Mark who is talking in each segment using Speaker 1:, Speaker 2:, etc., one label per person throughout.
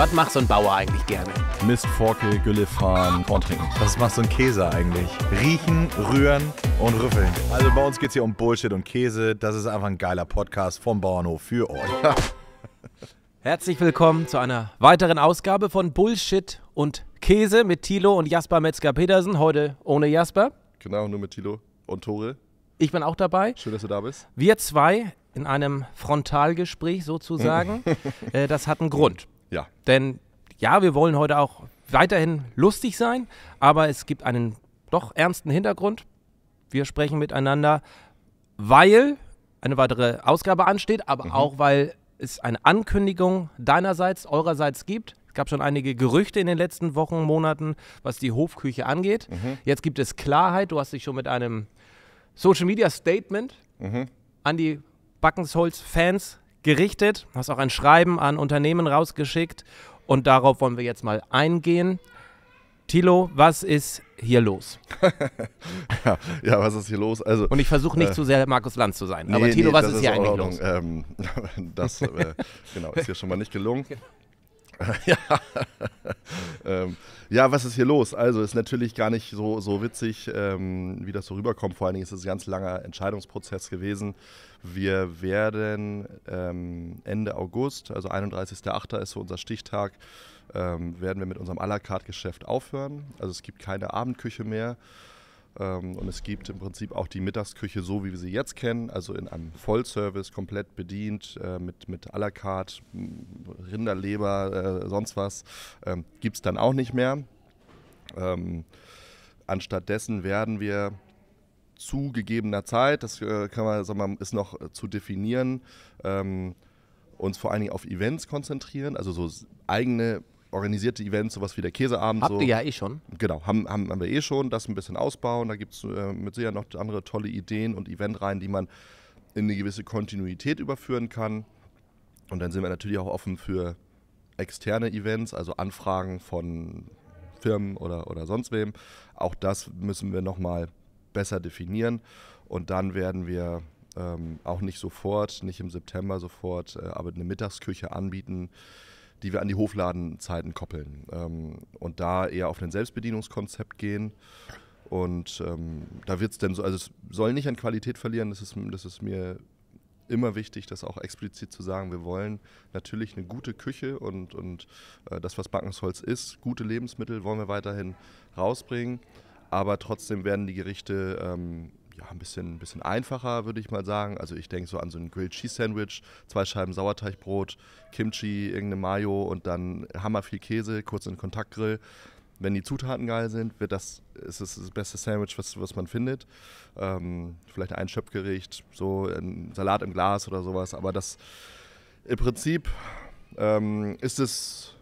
Speaker 1: Was macht so ein Bauer eigentlich gerne?
Speaker 2: Mist, Forkel, Gülle fahren, Korn trinken. Was macht so ein Käse eigentlich? Riechen, rühren und rüffeln. Also bei uns geht es hier um Bullshit und Käse. Das ist einfach ein geiler Podcast vom Bauernhof für euch.
Speaker 1: Herzlich willkommen zu einer weiteren Ausgabe von Bullshit und Käse mit Thilo und Jasper Metzger-Petersen. Heute ohne Jasper.
Speaker 2: Genau, nur mit Thilo und Tore.
Speaker 1: Ich bin auch dabei. Schön, dass du da bist. Wir zwei in einem Frontalgespräch sozusagen. Äh, das hat einen Grund. Ja. Denn ja, wir wollen heute auch weiterhin lustig sein, aber es gibt einen doch ernsten Hintergrund. Wir sprechen miteinander, weil eine weitere Ausgabe ansteht, aber mhm. auch weil es eine Ankündigung deinerseits, eurerseits gibt. Es gab schon einige Gerüchte in den letzten Wochen, Monaten, was die Hofküche angeht. Mhm. Jetzt gibt es Klarheit. Du hast dich schon mit einem Social Media Statement mhm. an die Backensholz-Fans gerichtet, hast auch ein Schreiben an Unternehmen rausgeschickt und darauf wollen wir jetzt mal eingehen. Tilo, was ist hier los? ja, ja, was ist hier los? Also, und ich versuche nicht äh, zu sehr Markus Lanz zu sein. Nee, aber Tilo, nee, was ist hier eigentlich Ordnung. los? Ähm, das äh, genau, ist hier schon mal nicht gelungen.
Speaker 2: ja. ähm, ja, was ist hier los? Also ist natürlich gar nicht so, so witzig, ähm, wie das so rüberkommt. Vor allen Dingen ist es ein ganz langer Entscheidungsprozess gewesen. Wir werden ähm, Ende August, also 31.08. ist so unser Stichtag, ähm, werden wir mit unserem à la carte Geschäft aufhören. Also es gibt keine Abendküche mehr. Ähm, und es gibt im Prinzip auch die Mittagsküche so, wie wir sie jetzt kennen, also in einem Vollservice, komplett bedient, äh, mit, mit à la carte, mm, Rinderleber, äh, sonst was, ähm, gibt es dann auch nicht mehr. Ähm, anstattdessen werden wir zu gegebener Zeit, das äh, kann man, sagen wir, ist noch zu definieren, uns vor allen Dingen auf Events konzentrieren, also so eigene organisierte Events, sowas wie der Käseabend. Habt so. ihr ja eh schon. Genau, haben, haben, haben wir eh schon, das ein bisschen ausbauen. Da gibt es äh, mit Sicherheit noch andere tolle Ideen und Eventreihen, die man in eine gewisse Kontinuität überführen kann. Und dann sind wir natürlich auch offen für externe Events, also Anfragen von Firmen oder, oder sonst wem. Auch das müssen wir nochmal besser definieren. Und dann werden wir ähm, auch nicht sofort, nicht im September sofort, äh, aber eine Mittagsküche anbieten, die wir an die Hofladenzeiten koppeln ähm, und da eher auf ein Selbstbedienungskonzept gehen. Und ähm, da wird es dann so, also es soll nicht an Qualität verlieren, das ist, das ist mir immer wichtig, das auch explizit zu sagen. Wir wollen natürlich eine gute Küche und, und äh, das, was Backensholz ist, gute Lebensmittel wollen wir weiterhin rausbringen. Aber trotzdem werden die Gerichte ähm, ja, ein bisschen, ein bisschen einfacher, würde ich mal sagen. Also ich denke so an so ein Grilled Cheese Sandwich, zwei Scheiben Sauerteigbrot, Kimchi, irgendeine Mayo und dann hammer viel Käse, kurz in den Kontaktgrill. Wenn die Zutaten geil sind, wird das, ist das, das beste Sandwich, was, was man findet. Ähm, vielleicht ein Schöpfgericht, so ein Salat im Glas oder sowas. Aber das im Prinzip ähm, ist es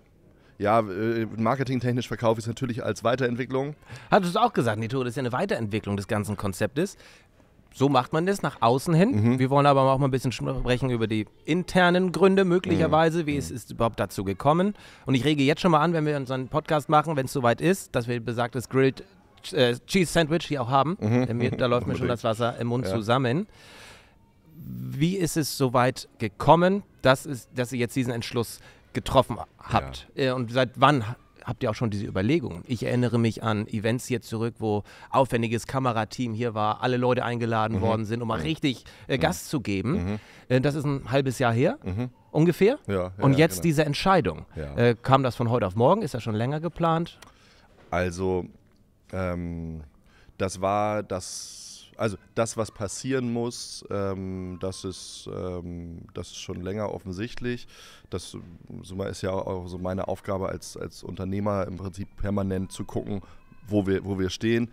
Speaker 2: ja, äh, marketingtechnisch verkaufe ich es natürlich als Weiterentwicklung. Hattest du es auch gesagt, Nito, das ist ja eine Weiterentwicklung des ganzen Konzeptes. So macht man das nach außen
Speaker 1: hin. Mhm. Wir wollen aber auch mal ein bisschen sprechen über die internen Gründe möglicherweise, mhm. wie es mhm. ist überhaupt dazu gekommen. Und ich rege jetzt schon mal an, wenn wir unseren Podcast machen, wenn es soweit ist, dass wir besagtes Grilled äh, Cheese Sandwich hier auch haben. Mhm. Mir, da läuft mir schon das Wasser im Mund ja. zusammen. Wie ist es soweit gekommen, dass, es, dass ihr jetzt diesen Entschluss getroffen habt. Ja. Äh, und seit wann habt ihr auch schon diese Überlegungen? Ich erinnere mich an Events hier zurück, wo aufwendiges Kamerateam hier war, alle Leute eingeladen mhm. worden sind, um mal mhm. richtig äh, mhm. Gast zu geben. Mhm. Äh, das ist ein halbes Jahr her. Mhm. Ungefähr. Ja, ja, Und jetzt genau. diese Entscheidung. Äh,
Speaker 2: kam das von heute auf morgen? Ist das schon länger geplant? Also, ähm, das war das also das, was passieren muss, ähm, das, ist, ähm, das ist schon länger offensichtlich. Das ist ja auch so meine Aufgabe als, als Unternehmer, im Prinzip permanent zu gucken, wo wir, wo wir stehen.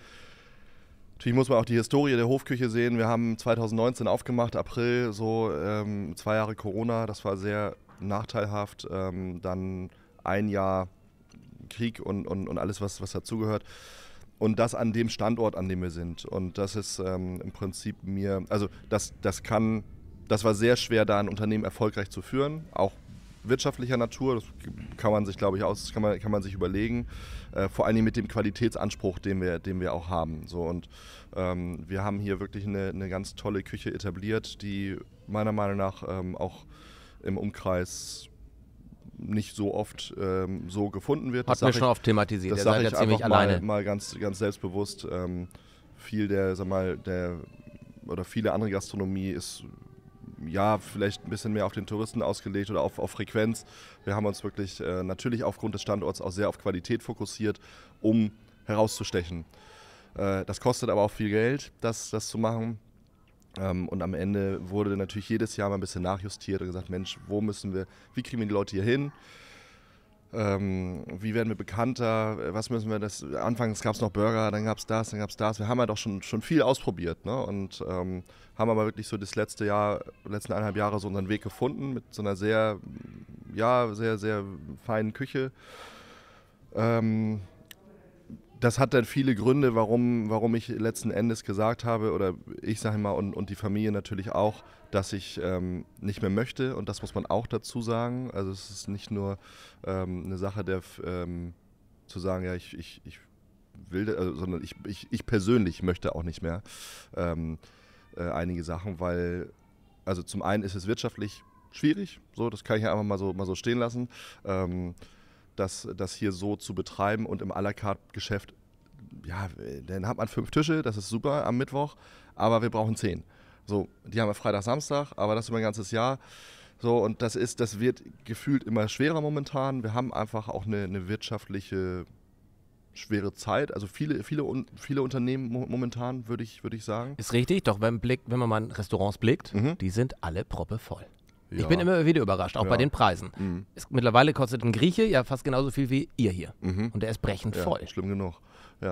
Speaker 2: Natürlich muss man auch die Historie der Hofküche sehen. Wir haben 2019 aufgemacht, April, so ähm, zwei Jahre Corona, das war sehr nachteilhaft. Ähm, dann ein Jahr Krieg und, und, und alles, was, was dazugehört und das an dem Standort, an dem wir sind. Und das ist ähm, im Prinzip mir, also das, das kann, das war sehr schwer, da ein Unternehmen erfolgreich zu führen, auch wirtschaftlicher Natur, das kann man sich, glaube ich, aus, kann man, kann man sich überlegen. Äh, vor Dingen mit dem Qualitätsanspruch, den wir, den wir auch haben. So, und ähm, wir haben hier wirklich eine, eine ganz tolle Küche etabliert, die meiner Meinung nach ähm, auch im Umkreis nicht so oft ähm, so gefunden wird. Hat mir schon oft thematisiert. Das sage ich ja ziemlich mal, alleine. mal ganz, ganz selbstbewusst. Ähm, viel der, sag mal, der oder viele andere Gastronomie ist ja, vielleicht ein bisschen mehr auf den Touristen ausgelegt oder auf, auf Frequenz. Wir haben uns wirklich äh, natürlich aufgrund des Standorts auch sehr auf Qualität fokussiert, um herauszustechen. Äh, das kostet aber auch viel Geld, das, das zu machen. Ähm, und am Ende wurde natürlich jedes Jahr mal ein bisschen nachjustiert und gesagt, Mensch, wo müssen wir, wie kriegen wir die Leute hier hin? Ähm, wie werden wir bekannter? Was müssen wir das? Anfangs gab es noch Burger, dann gab es das, dann gab es das. Wir haben ja halt doch schon, schon viel ausprobiert ne? und ähm, haben aber wirklich so das letzte Jahr, letzten eineinhalb Jahre so unseren Weg gefunden mit so einer sehr, ja, sehr, sehr feinen Küche. Ähm, das hat dann viele Gründe, warum, warum ich letzten Endes gesagt habe, oder ich sage mal, und, und die Familie natürlich auch, dass ich ähm, nicht mehr möchte. Und das muss man auch dazu sagen. Also es ist nicht nur ähm, eine Sache der ähm, zu sagen, ja, ich, ich, ich will, äh, sondern ich, ich, ich persönlich möchte auch nicht mehr ähm, äh, einige Sachen, weil, also zum einen ist es wirtschaftlich schwierig, so, das kann ich ja einfach mal so, mal so stehen lassen. Ähm, das, das hier so zu betreiben und im à la carte Geschäft, ja, dann hat man fünf Tische, das ist super am Mittwoch, aber wir brauchen zehn. So, die haben wir Freitag, Samstag, aber das über ein ganzes Jahr. So, und das ist, das wird gefühlt immer schwerer momentan. Wir haben einfach auch eine, eine wirtschaftliche schwere Zeit. Also viele, viele, viele Unternehmen momentan, würde ich, würd ich sagen. Ist
Speaker 1: richtig, doch beim Blick, wenn man mal in Restaurants blickt, mhm. die sind alle proppe voll. Ja. Ich bin immer wieder überrascht, auch ja. bei den Preisen. Mhm. Es, mittlerweile kostet ein Grieche ja fast genauso viel wie ihr hier. Mhm. Und der ist brechend ja, voll. Schlimm genug.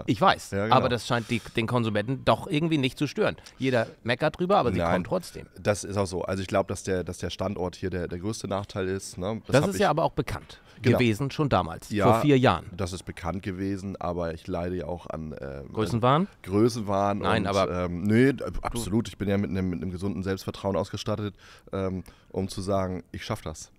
Speaker 1: Ich weiß, genau. aber das scheint die, den Konsumenten doch irgendwie nicht zu stören. Jeder meckert drüber, aber Nein. sie kommen trotzdem.
Speaker 2: Das ist auch so. Also ich glaube, dass der, dass der Standort hier der, der größte Nachteil ist. Ne? Das, das ist ja aber auch bekannt genau. gewesen, schon damals, ja, vor vier Jahren. Das ist bekannt gewesen, aber ich leide ja auch an ähm, Größenwahn. Größenwahn. Nein, und, aber ähm, nee, äh, absolut. Ich bin ja mit einem, mit einem gesunden Selbstvertrauen ausgestattet, ähm, um zu sagen, ich schaffe das.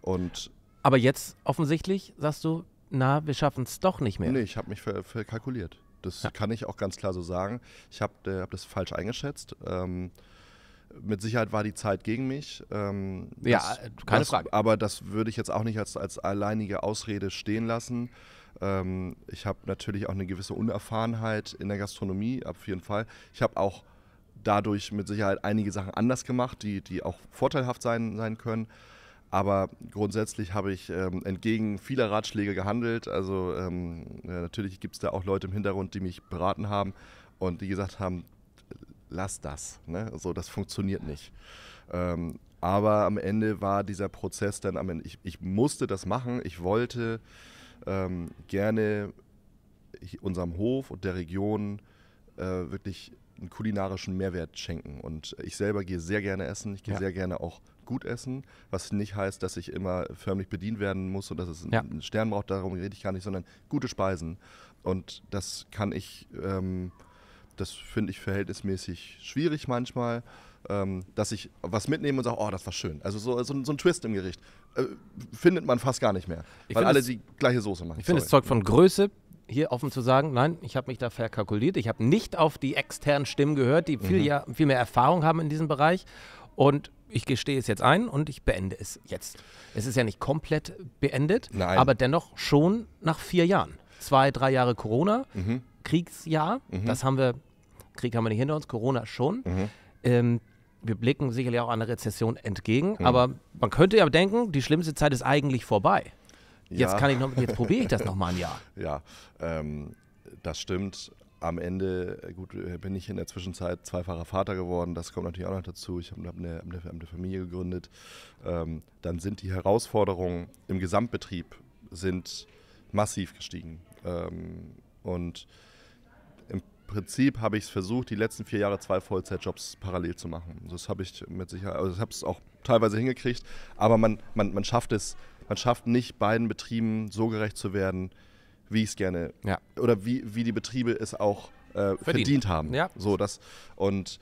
Speaker 2: Und aber jetzt offensichtlich sagst du, na, wir schaffen es doch nicht mehr. Nee, ich habe mich verkalkuliert. Das ja. kann ich auch ganz klar so sagen. Ich habe äh, hab das falsch eingeschätzt. Ähm, mit Sicherheit war die Zeit gegen mich. Ähm, ja, das, äh, keine das, Frage. Aber das würde ich jetzt auch nicht als, als alleinige Ausrede stehen lassen. Ähm, ich habe natürlich auch eine gewisse Unerfahrenheit in der Gastronomie, auf jeden Fall. Ich habe auch dadurch mit Sicherheit einige Sachen anders gemacht, die, die auch vorteilhaft sein, sein können. Aber grundsätzlich habe ich ähm, entgegen vieler Ratschläge gehandelt. Also ähm, äh, natürlich gibt es da auch Leute im Hintergrund, die mich beraten haben und die gesagt haben, lass das. Ne? So, also das funktioniert nicht. Ähm, aber am Ende war dieser Prozess dann am Ende, ich, ich musste das machen, ich wollte ähm, gerne unserem Hof und der Region äh, wirklich einen kulinarischen Mehrwert schenken. Und ich selber gehe sehr gerne essen, ich gehe ja. sehr gerne auch gut essen, was nicht heißt, dass ich immer förmlich bedient werden muss und dass es ja. einen Stern braucht, darum rede ich gar nicht, sondern gute Speisen. Und das kann ich ähm, das finde ich verhältnismäßig schwierig manchmal, ähm, dass ich was mitnehme und sage, oh, das war schön. Also so, so, so ein Twist im Gericht äh, findet man fast gar nicht mehr, ich weil alle es, die gleiche Soße machen. Ich finde es Zeug von Größe,
Speaker 1: hier offen zu sagen, nein, ich habe mich da verkalkuliert. Ich habe nicht auf die externen Stimmen gehört, die viel, mhm. ja, viel mehr Erfahrung haben in diesem Bereich. Und ich gestehe es jetzt ein und ich beende es jetzt. Es ist ja nicht komplett beendet, nein. aber dennoch schon nach vier Jahren zwei, drei Jahre Corona, mhm. Kriegsjahr, mhm. das haben wir, Krieg haben wir nicht hinter uns, Corona schon. Mhm. Ähm, wir blicken sicherlich auch einer Rezession entgegen, mhm. aber man könnte ja denken, die schlimmste Zeit ist eigentlich vorbei. Ja. Jetzt kann ich noch, jetzt probiere ich das nochmal ein Jahr.
Speaker 2: Ja, ähm, das stimmt am Ende, äh, gut, äh, bin ich in der Zwischenzeit zweifacher Vater geworden, das kommt natürlich auch noch dazu. Ich habe eine, eine, eine, Familie gegründet. Ähm, dann sind die Herausforderungen im Gesamtbetrieb sind massiv gestiegen. Ähm, und im Prinzip habe ich es versucht, die letzten vier Jahre zwei Vollzeitjobs parallel zu machen. Das habe ich mit Sicherheit, also habe es auch teilweise hingekriegt, aber man, man, man schafft es, man schafft nicht beiden Betrieben so gerecht zu werden, wie ich es gerne ja. oder wie, wie die Betriebe es auch äh, verdient. verdient. haben. Ja. So, das, und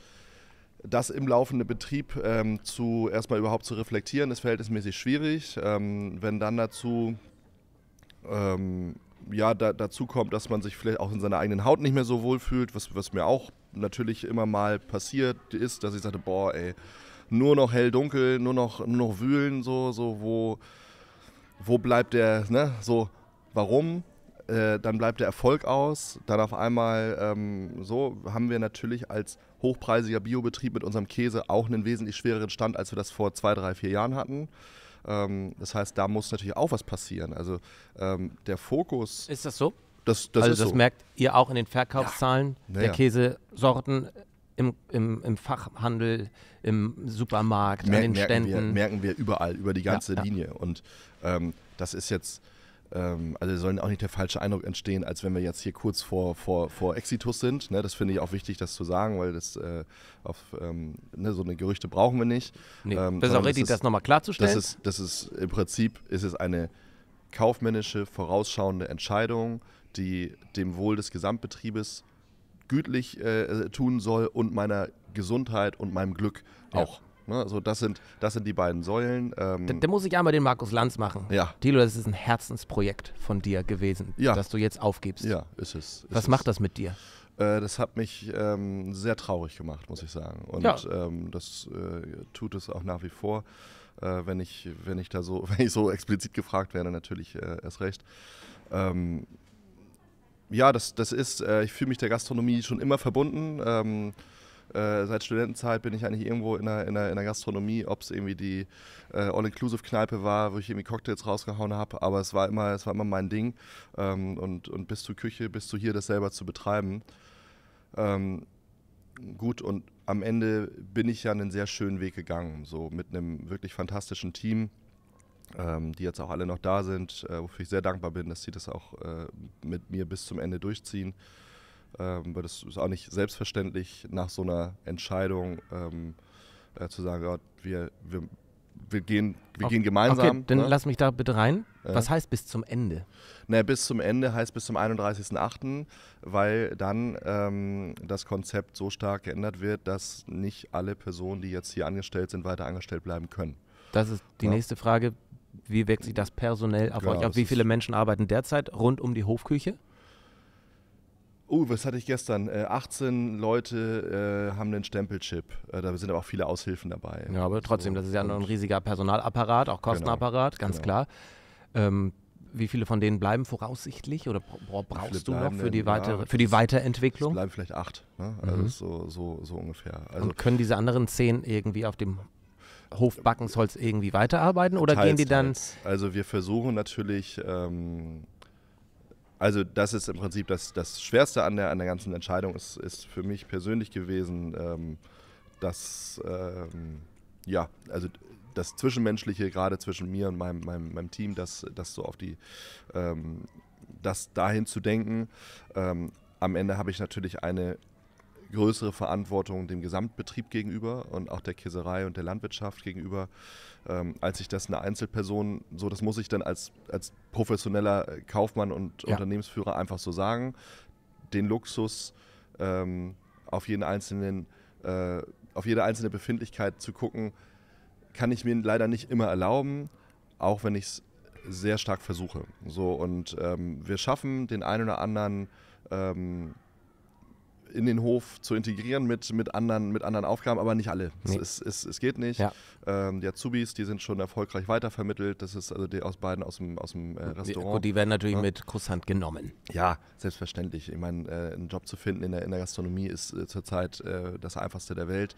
Speaker 2: das im laufenden Betrieb ähm, zu erstmal überhaupt zu reflektieren, ist verhältnismäßig schwierig. Ähm, wenn dann dazu ähm, ja, da, dazu kommt, dass man sich vielleicht auch in seiner eigenen Haut nicht mehr so wohl fühlt, was, was mir auch natürlich immer mal passiert ist, dass ich sagte, boah, ey, nur noch hell-dunkel, nur noch, nur noch wühlen, so, so, wo, wo bleibt der, ne, so, warum? Äh, dann bleibt der Erfolg aus. Dann auf einmal, ähm, so haben wir natürlich als hochpreisiger Biobetrieb mit unserem Käse auch einen wesentlich schwereren Stand, als wir das vor zwei, drei, vier Jahren hatten. Ähm, das heißt, da muss natürlich auch was passieren. Also ähm, der Fokus. Ist das so? Das, das also das so. merkt ihr auch in den
Speaker 1: Verkaufszahlen ja. naja. der Käsesorten im, im, im, Fachhandel, im
Speaker 2: Supermarkt,
Speaker 1: Mer an den merken Ständen. Wir, merken
Speaker 2: wir überall, über die ganze ja, Linie. Und ähm, das ist jetzt ähm, also soll auch nicht der falsche Eindruck entstehen, als wenn wir jetzt hier kurz vor, vor, vor Exitus sind. Ne, das finde ich auch wichtig, das zu sagen, weil das äh, auf, ähm, ne, so eine Gerüchte brauchen wir nicht. Nee, ähm, das ist auch richtig, das, das nochmal klarzustellen. Das ist, das ist im Prinzip ist es eine kaufmännische, vorausschauende Entscheidung, die dem Wohl des Gesamtbetriebes gütlich äh, tun soll und meiner Gesundheit und meinem Glück auch. Ja. Ne? Also das sind, das sind die beiden Säulen. Ähm da, da,
Speaker 1: muss ich einmal den Markus Lanz machen.
Speaker 2: Ja. Thilo, das
Speaker 1: ist ein Herzensprojekt von dir gewesen, ja. das du jetzt aufgibst. Ja, ist es. Ist Was es. macht das mit dir?
Speaker 2: Äh, das hat mich ähm, sehr traurig gemacht, muss ich sagen. Und ja. ähm, das äh, tut es auch nach wie vor, äh, wenn, ich, wenn ich da so, wenn ich so explizit gefragt werde, natürlich äh, erst recht. Ähm, ja, das, das ist, äh, ich fühle mich der Gastronomie schon immer verbunden ähm, äh, seit Studentenzeit bin ich eigentlich irgendwo in der, in der, in der Gastronomie, ob es irgendwie die äh, All-Inclusive-Kneipe war, wo ich irgendwie Cocktails rausgehauen habe, aber es war immer, es war immer mein Ding. Ähm, und, und bis zur Küche, bis zu hier das selber zu betreiben. Ähm, gut, und am Ende bin ich ja einen sehr schönen Weg gegangen, so mit einem wirklich fantastischen Team. Ähm, die jetzt auch alle noch da sind, äh, wofür ich sehr dankbar bin, dass sie das auch äh, mit mir bis zum Ende durchziehen. Ähm, weil das ist auch nicht selbstverständlich, nach so einer Entscheidung ähm, äh, zu sagen, ja, wir, wir, wir, gehen, wir okay. gehen gemeinsam. Okay, dann ne? lass
Speaker 1: mich da bitte rein. Äh. Was heißt
Speaker 2: bis zum Ende? Na, bis zum Ende heißt bis zum 31.08., weil dann ähm, das Konzept so stark geändert wird, dass nicht alle Personen, die jetzt hier angestellt sind, weiter angestellt bleiben können.
Speaker 1: Das ist die ja? nächste Frage. Wie wirkt sich das personell auf genau, euch ab? Wie viele Menschen arbeiten derzeit rund um die Hofküche?
Speaker 2: Uh, was hatte ich gestern? Äh, 18 Leute äh, haben einen Stempelchip. Äh, da sind aber auch viele Aushilfen dabei. Ja, aber trotzdem, so. das ist ja noch ein riesiger
Speaker 1: Personalapparat, auch genau, Kostenapparat, genau. ganz genau. klar. Ähm, wie viele von denen bleiben voraussichtlich oder brauchst du noch für die, weitere, ja, für die
Speaker 2: Weiterentwicklung? Es bleiben vielleicht acht, ne? also mhm. so, so, so, ungefähr. Also Und können
Speaker 1: diese anderen zehn irgendwie auf dem Hof Backensholz irgendwie weiterarbeiten oder teils, gehen die dann?
Speaker 2: Teils. Also wir versuchen natürlich ähm, also das ist im Prinzip das, das Schwerste an der, an der ganzen Entscheidung, ist, ist für mich persönlich gewesen, ähm, dass, ähm, ja, also das Zwischenmenschliche, gerade zwischen mir und meinem, meinem, meinem Team, das, das so auf die, ähm, das dahin zu denken. Ähm, am Ende habe ich natürlich eine größere Verantwortung dem Gesamtbetrieb gegenüber und auch der Käserei und der Landwirtschaft gegenüber, ähm, als ich das eine Einzelperson, so das muss ich dann als, als professioneller äh, Kaufmann und ja. Unternehmensführer einfach so sagen, den Luxus ähm, auf jeden einzelnen, äh, auf jede einzelne Befindlichkeit zu gucken, kann ich mir leider nicht immer erlauben, auch wenn ich es sehr stark versuche. So und ähm, wir schaffen den einen oder anderen ähm, in den Hof zu integrieren mit, mit, anderen, mit anderen Aufgaben, aber nicht alle. Nee. Es, es, es, geht nicht. Ja. Ähm, die Azubis, die sind schon erfolgreich weitervermittelt. Das ist also die aus beiden aus dem, aus dem äh, Restaurant. Gut, die werden natürlich ja. mit Kusshand genommen. Ja, selbstverständlich. Ich meine, äh, einen Job zu finden in der, in der Gastronomie ist äh, zurzeit äh, das einfachste der Welt.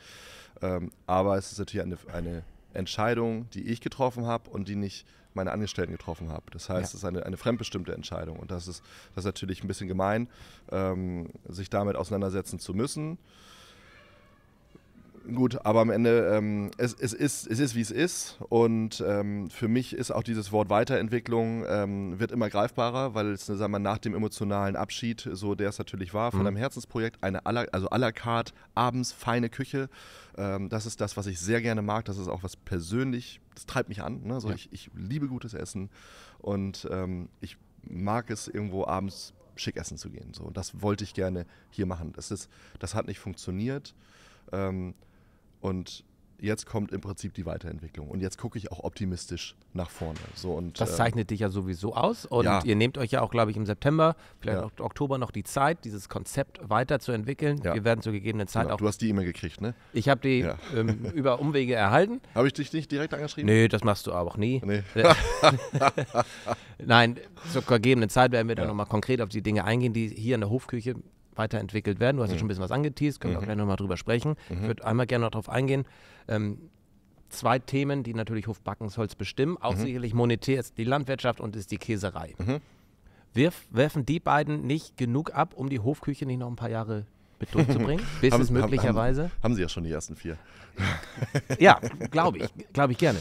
Speaker 2: Ähm, aber es ist natürlich eine, eine Entscheidung, die ich getroffen habe und die nicht meine Angestellten getroffen habe. Das heißt, ja. es ist eine, eine fremdbestimmte Entscheidung und das ist, das ist natürlich ein bisschen gemein, ähm, sich damit auseinandersetzen zu müssen. Gut, aber am Ende, ähm, es, es, ist, es ist, wie es ist. Und ähm, für mich ist auch dieses Wort Weiterentwicklung ähm, wird immer greifbarer, weil es, sagen wir, nach dem emotionalen Abschied, so der es natürlich war, von mhm. einem Herzensprojekt, eine à la, also à la carte, abends feine Küche. Ähm, das ist das, was ich sehr gerne mag. Das ist auch was persönlich, das treibt mich an. Ne? So, ja. ich, ich, liebe gutes Essen und ähm, ich mag es irgendwo abends schick essen zu gehen. So, das wollte ich gerne hier machen. Das, ist, das hat nicht funktioniert. Ähm, und jetzt kommt im Prinzip die Weiterentwicklung. Und jetzt gucke ich auch optimistisch nach vorne. So, und, das ähm, zeichnet dich ja sowieso aus. Und ja. ihr nehmt euch ja auch, glaube
Speaker 1: ich, im September, vielleicht ja. auch Oktober noch die Zeit, dieses Konzept weiterzuentwickeln. Ja. Wir werden zur gegebenen Zeit genau. auch. Du hast die E-Mail gekriegt, ne? Ich habe die ja. ähm, über Umwege erhalten. Habe ich dich nicht direkt angeschrieben? Nee, das machst du aber auch nie. Nee. Nein, zur gegebenen Zeit werden wir dann nochmal konkret auf die Dinge eingehen, die hier in der Hofküche weiterentwickelt werden. Du hast ja mhm. schon ein bisschen was angeteased, können mhm. auch gleich nochmal drüber sprechen. Mhm. Ich würde einmal gerne noch darauf eingehen. Ähm, zwei Themen, die natürlich Hofbackensholz bestimmen, auch mhm. sicherlich monetär ist die Landwirtschaft und ist die Käserei. Mhm. Wirf, werfen die beiden nicht genug ab, um die Hofküche nicht noch ein paar Jahre mit durchzubringen? Bis haben, es möglicherweise. Haben,
Speaker 2: haben, haben, sie ja schon die ersten vier. ja, glaube ich, glaube ich gerne.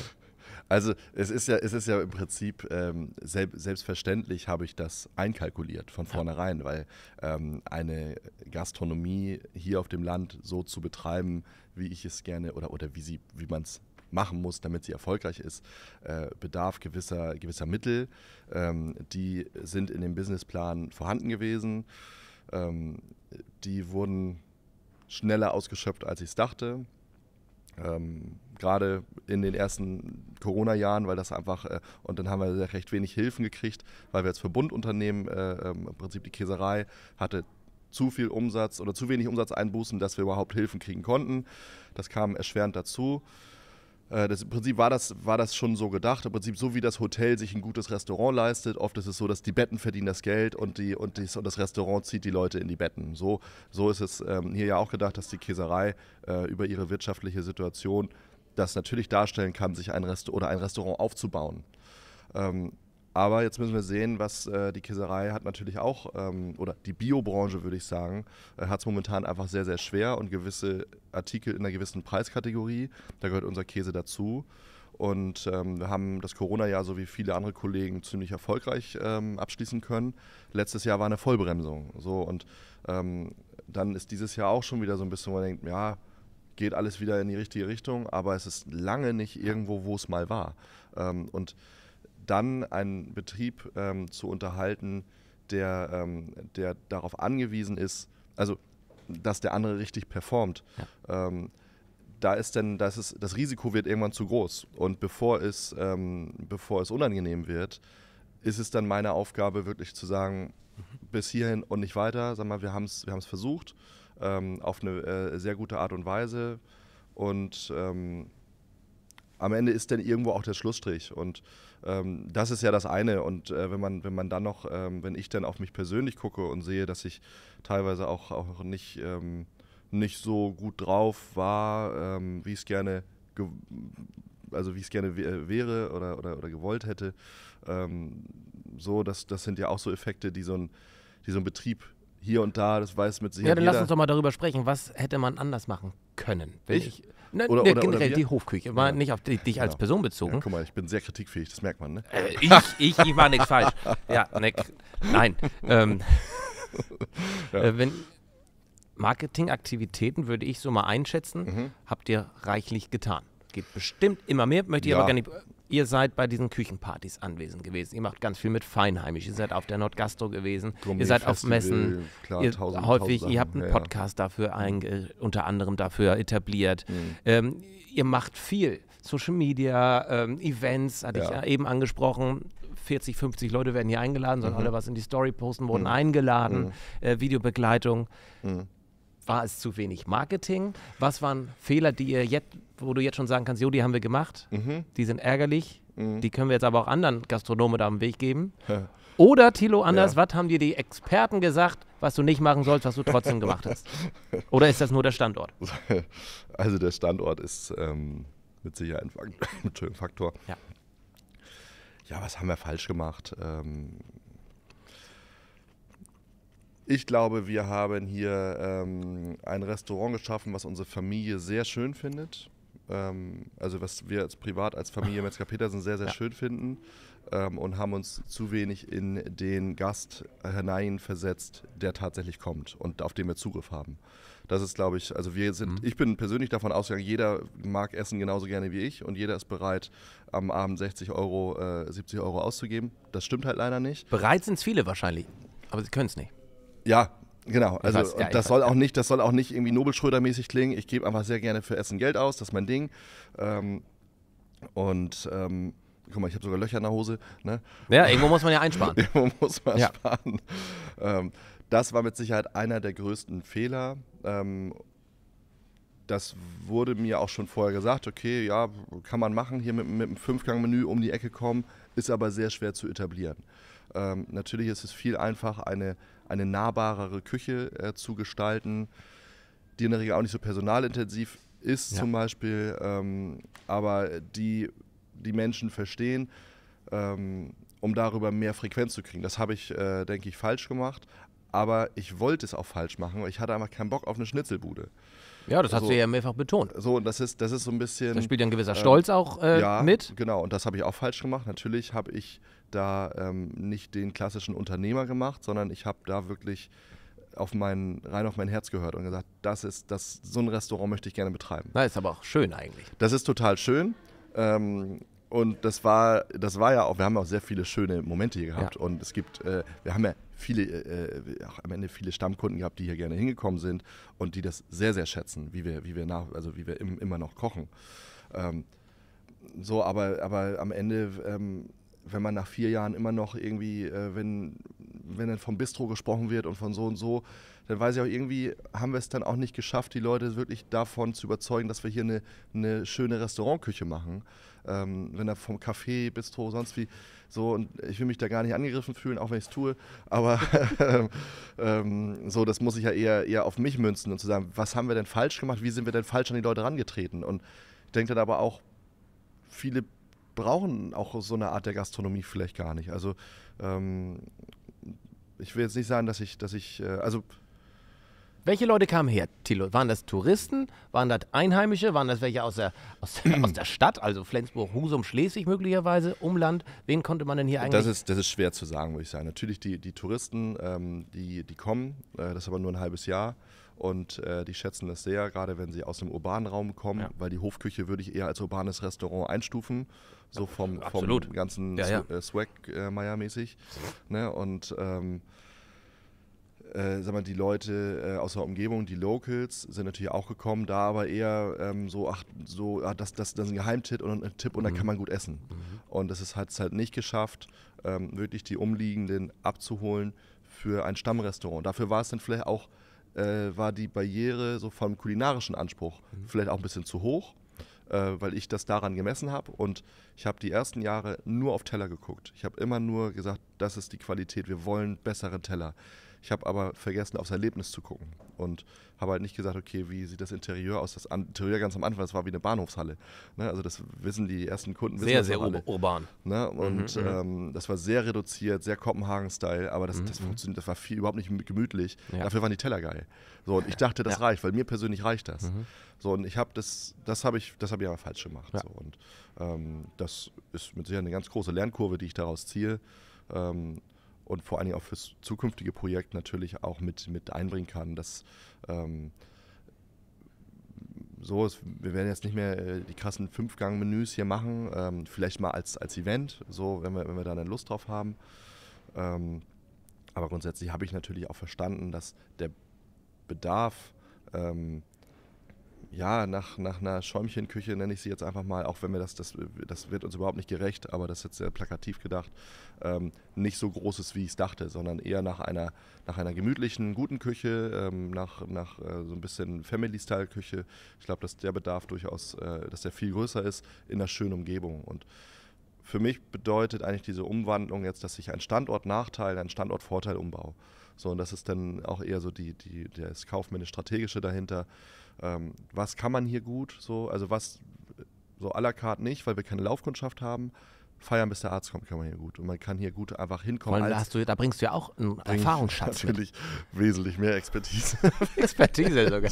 Speaker 2: Also es ist ja, es ist ja im Prinzip ähm, selb selbstverständlich habe ich das einkalkuliert von vornherein, weil ähm, eine Gastronomie hier auf dem Land so zu betreiben, wie ich es gerne oder, oder wie sie, wie man es machen muss, damit sie erfolgreich ist, äh, bedarf gewisser, gewisser Mittel. Ähm, die sind in dem Businessplan vorhanden gewesen. Ähm, die wurden schneller ausgeschöpft, als ich es dachte. Ähm, gerade in den ersten Corona-Jahren, weil das einfach, äh, und dann haben wir recht wenig Hilfen gekriegt, weil wir als Verbundunternehmen, äh, ähm, im Prinzip die Käserei, hatte zu viel Umsatz oder zu wenig Umsatzeinbußen, dass wir überhaupt Hilfen kriegen konnten. Das kam erschwerend dazu. Äh, das, Im Prinzip war das, war das schon so gedacht. Im Prinzip so wie das Hotel sich ein gutes Restaurant leistet. Oft ist es so, dass die Betten verdienen das Geld und, die, und, dies, und das Restaurant zieht die Leute in die Betten. So, so ist es ähm, hier ja auch gedacht, dass die Käserei äh, über ihre wirtschaftliche Situation das natürlich darstellen kann, sich ein Rest oder ein Restaurant aufzubauen. Ähm, aber jetzt müssen wir sehen, was äh, die Käserei hat natürlich auch, ähm, oder die Biobranche würde ich sagen, äh, hat es momentan einfach sehr, sehr schwer und gewisse Artikel in einer gewissen Preiskategorie, da gehört unser Käse dazu. Und ähm, wir haben das Corona-Jahr, so wie viele andere Kollegen, ziemlich erfolgreich ähm, abschließen können. Letztes Jahr war eine Vollbremsung. So, und ähm, dann ist dieses Jahr auch schon wieder so ein bisschen, wo man denkt, ja, geht alles wieder in die richtige Richtung, aber es ist lange nicht irgendwo, wo es mal war. Ähm, und dann einen Betrieb ähm, zu unterhalten, der, ähm, der darauf angewiesen ist, also dass der andere richtig performt, ja. Ähm, da ist denn, das, ist, das Risiko wird irgendwann zu groß. Und bevor es, ähm, bevor es unangenehm wird, ist es dann meine Aufgabe, wirklich zu sagen, mhm. bis hierhin und nicht weiter. Sag mal, wir haben es wir versucht ähm, auf eine äh, sehr gute Art und Weise. Und ähm, am Ende ist dann irgendwo auch der Schlussstrich. Und ähm, das ist ja das eine. Und äh, wenn, man, wenn man dann noch, ähm, wenn ich dann auf mich persönlich gucke und sehe, dass ich teilweise auch, auch nicht, ähm, nicht so gut drauf war, ähm, wie es gerne also wie ich es gerne äh, wäre oder, oder, oder gewollt hätte. Ähm, so, das, das sind ja auch so Effekte, die so ein, die so ein Betrieb hier und da, das weiß mit Sicherheit. Ja, dann jeder. lass uns doch
Speaker 1: mal darüber sprechen. Was hätte man anders machen
Speaker 2: können? Ich? ich ne, oder, ne, oder, generell oder die Hofküche, mal ja. nicht auf dich genau. als Person bezogen. Ja, guck mal, ich bin sehr kritikfähig, das merkt man, ne? Äh, ich, ich, ich mache
Speaker 1: nichts falsch. Ja, ne, nein. Ähm, äh, ja. Äh, wenn Marketingaktivitäten würde ich so mal einschätzen, mhm. habt ihr reichlich getan. Geht bestimmt immer mehr, möchte ich aber gar nicht ihr seid bei diesen Küchenpartys anwesend gewesen. Ihr macht ganz viel mit Feinheimisch. Ihr seid auf der Nordgastro gewesen. Gummi, ihr seid Festival, auf Messen. Klar, ihr, tausend, häufig, tausend ihr habt einen Podcast dafür, ein, unter anderem dafür etabliert. Mhm. Ähm, ihr macht viel. Social Media, ähm, Events, hatte ja. ich ja eben angesprochen. 40, 50 Leute werden hier eingeladen, sollen mhm. alle was in die Story posten, wurden mhm. eingeladen, mhm. äh, Videobegleitung. Mhm war es zu wenig Marketing? Was waren Fehler, die ihr jetzt, wo du jetzt schon sagen kannst, jo, die haben wir gemacht, mhm. die sind ärgerlich, mhm. die können wir jetzt aber auch anderen Gastronomen da am Weg geben? Oder Thilo, anders, ja. was haben dir die Experten gesagt, was du nicht machen sollst, was du trotzdem gemacht hast?
Speaker 2: Oder ist das nur der Standort? Also der Standort ist ähm, mit Sicherheit ein Faktor. Ja. ja, was haben wir falsch gemacht? Ähm, ich glaube, wir haben hier ähm, ein Restaurant geschaffen, was unsere Familie sehr schön findet. Ähm, also was wir als privat als Familie Metzger Petersen sehr, sehr ja. schön finden ähm, und haben uns zu wenig in den Gast hineinversetzt, der tatsächlich kommt und auf den wir Zugriff haben. Das ist, glaube ich, also wir sind, mhm. ich bin persönlich davon ausgegangen, jeder mag Essen genauso gerne wie ich und jeder ist bereit, am Abend 60 Euro, äh, 70 Euro auszugeben. Das stimmt halt leider nicht. Bereit sind es viele wahrscheinlich, aber sie können es nicht. Ja, Genau, also weiß, ja, das soll auch nicht, das soll auch nicht irgendwie Nobelschröder-mäßig klingen. Ich gebe einfach sehr gerne für Essen Geld aus, das ist mein Ding. Ähm, und ähm, guck mal, ich habe sogar Löcher in der Hose. Ne? Ja, irgendwo muss man ja einsparen. irgendwo muss man ja. sparen. Ähm, das war mit Sicherheit einer der größten Fehler. Ähm, das wurde mir auch schon vorher gesagt, okay, ja, kann man machen, hier mit, mit einem Fünfgang-Menü um die Ecke kommen, ist aber sehr schwer zu etablieren. Ähm, natürlich ist es viel einfacher, eine, eine nahbarere Küche äh, zu gestalten, die in der Regel auch nicht so personalintensiv ist ja. zum Beispiel, ähm, aber die die Menschen verstehen, ähm, um darüber mehr Frequenz zu kriegen. Das habe ich, äh, denke ich, falsch gemacht, aber ich wollte es auch falsch machen, weil ich hatte einfach keinen Bock auf eine Schnitzelbude. Ja, das hast so, du also, ja mehrfach betont. So, und das ist, das ist so ein bisschen. Da spielt ja ein gewisser äh, Stolz äh, auch äh, ja, mit. Genau, und das habe ich auch falsch gemacht. Natürlich habe ich da ähm, nicht den klassischen Unternehmer gemacht, sondern ich habe da wirklich auf mein, rein auf mein Herz gehört und gesagt, das ist, das, so ein Restaurant möchte ich gerne betreiben. Na, ist aber auch schön eigentlich. Das ist total schön. Ähm, und das war, das war ja auch, wir haben auch sehr viele schöne Momente hier gehabt. Ja. Und es gibt, äh, wir haben ja viele, äh, auch äh, am Ende viele Stammkunden gehabt, die hier gerne hingekommen sind und die das sehr, sehr schätzen, wie wir, wie wir nach, also wie wir im, immer noch kochen. Ähm, so, aber, aber am Ende, ähm, wenn man nach vier Jahren immer noch irgendwie, äh, wenn, wenn dann vom Bistro gesprochen wird und von so und so, dann weiß ich auch irgendwie, haben wir es dann auch nicht geschafft, die Leute wirklich davon zu überzeugen, dass wir hier eine, eine schöne Restaurantküche machen ähm, wenn er vom Café, Bistro, sonst wie so. Und ich will mich da gar nicht angegriffen fühlen, auch wenn ich es tue. Aber ähm, so, das muss ich ja eher, eher auf mich münzen und zu sagen, was haben wir denn falsch gemacht? Wie sind wir denn falsch an die Leute rangetreten? Und ich denke dann aber auch, viele brauchen auch so eine Art der Gastronomie vielleicht gar nicht. Also ähm, ich will jetzt nicht sagen, dass ich, dass ich, äh, also welche Leute kamen her, Thilo? Waren das Touristen? Waren das Einheimische? Waren das welche aus der, aus,
Speaker 1: aus der Stadt, also Flensburg, Husum, Schleswig möglicherweise, Umland? Wen konnte man denn hier eigentlich? Das ist,
Speaker 2: das ist schwer zu sagen, würde ich sagen. Natürlich die, die Touristen, ähm, die, die kommen, äh, das ist aber nur ein halbes Jahr. Und äh, die schätzen das sehr, gerade wenn sie aus dem urbanen Raum kommen, ja. weil die Hofküche würde ich eher als urbanes Restaurant einstufen, so vom, vom ganzen ja, ja. Swag-Meier-mäßig. Äh, äh ne? Und ähm, äh, sag mal, die Leute äh, aus der Umgebung, die Locals, sind natürlich auch gekommen, da aber eher ähm, so, ach, so, ah, das, das, das ist ein Geheimtipp und ein Tipp und mhm. dann kann man gut essen. Mhm. Und das hat es halt nicht geschafft, ähm, wirklich die Umliegenden abzuholen für ein Stammrestaurant. Dafür war es dann vielleicht auch, äh, war die Barriere so vom kulinarischen Anspruch mhm. vielleicht auch ein bisschen zu hoch äh, weil ich das daran gemessen habe. Und ich habe die ersten Jahre nur auf Teller geguckt. Ich habe immer nur gesagt, das ist die Qualität, wir wollen bessere Teller. Ich habe aber vergessen, aufs Erlebnis zu gucken und habe halt nicht gesagt, okay, wie sieht das Interieur aus? Das Interieur ganz am Anfang, das war wie eine Bahnhofshalle. Ne? Also das wissen die ersten Kunden. sehr, sehr ur urban. Ne? Und mhm, mhm, ähm, das war sehr reduziert, sehr Kopenhagen-Style, aber das, mhm, das, mhm. funktioniert, das war viel, überhaupt nicht gemütlich. Ja. Dafür waren die Teller geil. So, und ich dachte, das ja. reicht, weil mir persönlich reicht das. Mhm. So, und ich habe das, das habe ich, das habe ich aber falsch gemacht. Ja. So. Und ähm, das ist mit Sicherheit eine ganz große Lernkurve, die ich daraus ziehe. Ähm, und vor allen Dingen auch fürs zukünftige Projekt natürlich auch mit, mit einbringen kann. Das ähm, so ist, wir werden jetzt nicht mehr äh, die krassen Fünfgang-Menüs hier machen, ähm, vielleicht mal als, als Event, so wenn wir, wenn wir da dann Lust drauf haben. Ähm, aber grundsätzlich habe ich natürlich auch verstanden, dass der Bedarf ähm, ja, nach, nach einer Schäumchenküche nenne ich sie jetzt einfach mal, auch wenn wir das, das, das wird uns überhaupt nicht gerecht, aber das ist jetzt sehr plakativ gedacht, ähm, nicht so großes, wie ich es dachte, sondern eher nach einer, nach einer gemütlichen, guten Küche, ähm, nach, nach äh, so ein bisschen Family-Style-Küche. Ich glaube, dass der Bedarf durchaus, äh, dass der viel größer ist in einer schönen Umgebung und für mich bedeutet eigentlich diese Umwandlung jetzt, dass ich einen Standortnachteil, einen Standortvorteil umbaue. So, und das ist dann auch eher so die, die, das kaufmännisch-strategische dahinter. Ähm, was kann man hier gut? So, also was so à la carte nicht, weil wir keine Laufkundschaft haben. Feiern, bis der Arzt kommt, kann man hier gut. Und man kann hier gut einfach hinkommen. Als, du, da bringst du ja auch einen Erfahrungsschatz. Natürlich mit. wesentlich mehr Expertise. Expertise sogar.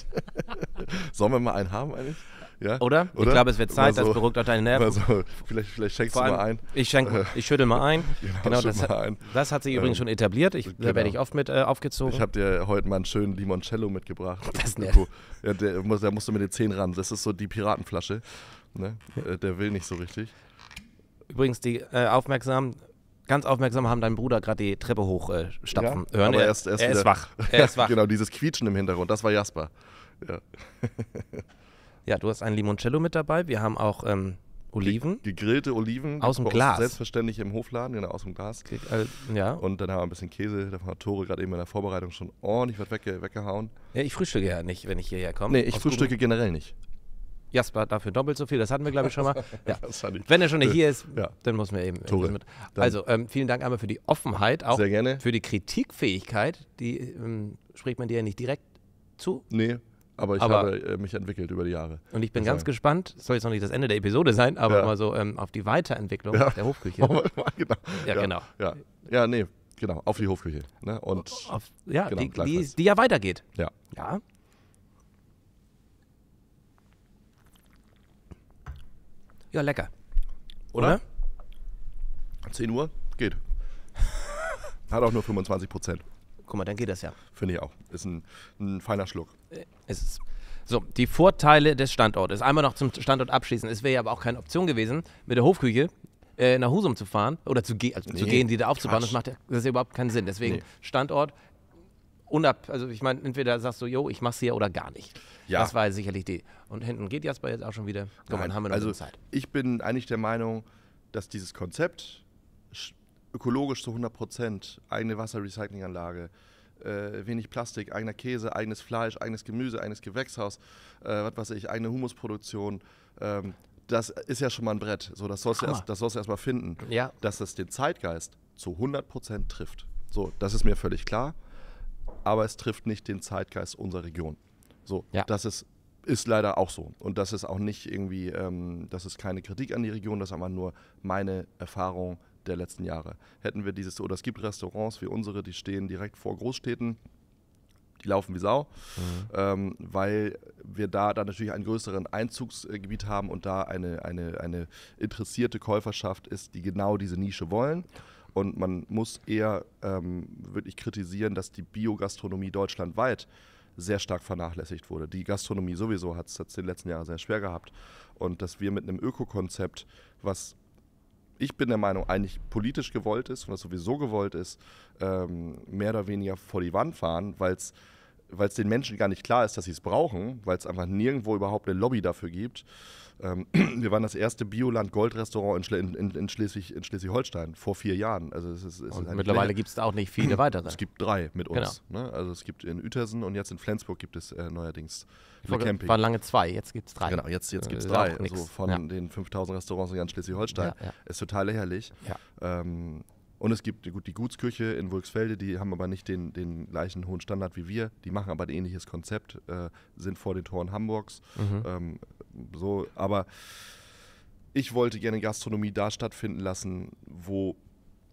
Speaker 2: Sollen wir mal einen haben eigentlich? Ja? Oder? Oder? Ich glaube, es wird Zeit, so, dass beruhigt auch deine Nerven. So, vielleicht, vielleicht schenkst Vor du mal ein. Ich, schenke, äh. ich schüttel mal ein. genau, genau das, mal ein. das hat sich äh. übrigens ähm, schon etabliert. Ich, genau. Da werde genau. ich oft mit äh, aufgezogen. Ich habe dir heute mal einen schönen Limoncello mitgebracht. Das ist nett. Ja, der, da musst du mit den Zehen ran. Das ist so die Piratenflasche. Ne? Äh, der will nicht so richtig. Übrigens, die äh, aufmerksamen ganz aufmerksam haben
Speaker 1: deinen Bruder gerade die Treppe hochstapfen äh, ja, hören. Er, er, ist, er, ist, er ist wach. Er ist wach. genau,
Speaker 2: dieses Quietschen im Hintergrund, das war Jasper. Ja.
Speaker 1: Ja, du hast ein Limoncello mit dabei. Wir haben auch
Speaker 2: ähm, Oliven. Ge gegrillte Oliven. Aus dem Glas. Selbstverständlich im Hofladen, genau, aus dem Glas. Ge äh, ja. Und dann haben wir ein bisschen Käse. Da hat Tore gerade eben in der Vorbereitung schon ordentlich was wegge weggehauen. Ja, ich frühstücke ja nicht, wenn ich hierher komme. Nee, ich frühstücke Kuchen. generell nicht. Jasper dafür doppelt so viel, das hatten wir,
Speaker 1: glaube ich, schon mal. Ja. Wenn er schon nicht hier ist, ja. dann muss man eben. Tore, mit. Also, ähm, vielen Dank einmal für die Offenheit, auch für die Kritikfähigkeit. Die ähm, spricht man dir ja nicht direkt zu. Nee, aber ich aber habe äh, mich entwickelt über die Jahre. Und ich bin ganz sagen. gespannt, soll jetzt noch nicht das Ende der Episode sein, aber ja. mal so ähm, auf die Weiterentwicklung ja. der Hofküche. genau. Ja, ja, genau. Ja.
Speaker 2: ja, nee, genau, auf die Hofküche. Ne? Und auf, ja, genau, die, die, die, ja weitergeht. Ja.
Speaker 1: Ja. Ja, lecker. Oder?
Speaker 2: Oder? 10 Uhr geht. Hat auch nur 25 Prozent. Guck mal, dann geht das ja. Finde ich auch. Ist ein, ein feiner
Speaker 1: Schluck. Äh, ist So, die Vorteile des Standortes. Einmal noch zum Standort abschließen. Es wäre ja aber auch keine Option gewesen, mit der Hofküche äh, nach Husum zu fahren oder zu, ge also nee, zu gehen, die da aufzubauen. Das macht ja, das ja überhaupt keinen Sinn. Deswegen nee. Standort unab, also ich meine, entweder sagst du, jo, ich mach's hier oder gar nicht. Ja. Das war ja sicherlich die. Und hinten geht Jasper jetzt auch schon wieder. Komm, Nein, haben wir noch also, Zeit.
Speaker 2: Ich bin eigentlich der Meinung, dass dieses Konzept ökologisch zu 100 Prozent, eigene Wasserrecyclinganlage, äh, wenig Plastik, eigener Käse, eigenes Fleisch, eigenes Gemüse, eigenes Gewächshaus, äh, was weiß ich, eigene Humusproduktion. Ähm, das ist ja schon mal ein Brett. So, das sollst, Hammer. du erst, das erst mal finden, ja. dass es den Zeitgeist zu 100 Prozent trifft. So, das ist mir völlig klar. Aber es trifft nicht den Zeitgeist unserer Region. So, ja. das ist ist leider auch so. Und das ist auch nicht irgendwie, ähm, das ist keine Kritik an die Region, das ist aber nur meine Erfahrung der letzten Jahre. Hätten wir dieses, oder es gibt Restaurants wie unsere, die stehen direkt vor Großstädten, die laufen wie Sau, mhm. ähm, weil wir da dann natürlich einen größeren Einzugsgebiet haben und da eine, eine, eine interessierte Käuferschaft ist, die genau diese Nische wollen. Und man muss eher ähm, wirklich kritisieren, dass die Biogastronomie deutschlandweit sehr stark vernachlässigt wurde. Die Gastronomie sowieso hat es in den letzten Jahren sehr schwer gehabt. Und dass wir mit einem Ökokonzept, was ich bin der Meinung, eigentlich politisch gewollt ist und das sowieso gewollt ist, ähm, mehr oder weniger vor die Wand fahren, weil es den Menschen gar nicht klar ist, dass sie es brauchen, weil es einfach nirgendwo überhaupt eine Lobby dafür gibt. Ähm, wir waren das erste Bioland-Gold-Restaurant in, in, in, Schleswig, in Schleswig-Holstein vor vier Jahren. Also es ist, es und mittlerweile gibt es auch nicht viele weitere. Es gibt drei mit uns. Genau. Ne? Also es gibt in Uetersen und jetzt in Flensburg gibt es äh, neuerdings eine Vor, Camping. Waren lange zwei, jetzt gibt es drei. Genau, jetzt, jetzt äh, gibt es drei. Also von ja. den 5000 Restaurants in Schleswig-Holstein. Ja, ja. Ist total lächerlich. Ähm, und es gibt gut, die Gutsküche in Wulksfelde, die haben aber nicht den, den gleichen hohen Standard wie wir. Die machen aber ein ähnliches Konzept, äh, sind vor den Toren Hamburgs. Mhm. Ähm, so, aber ich wollte gerne Gastronomie da stattfinden lassen, wo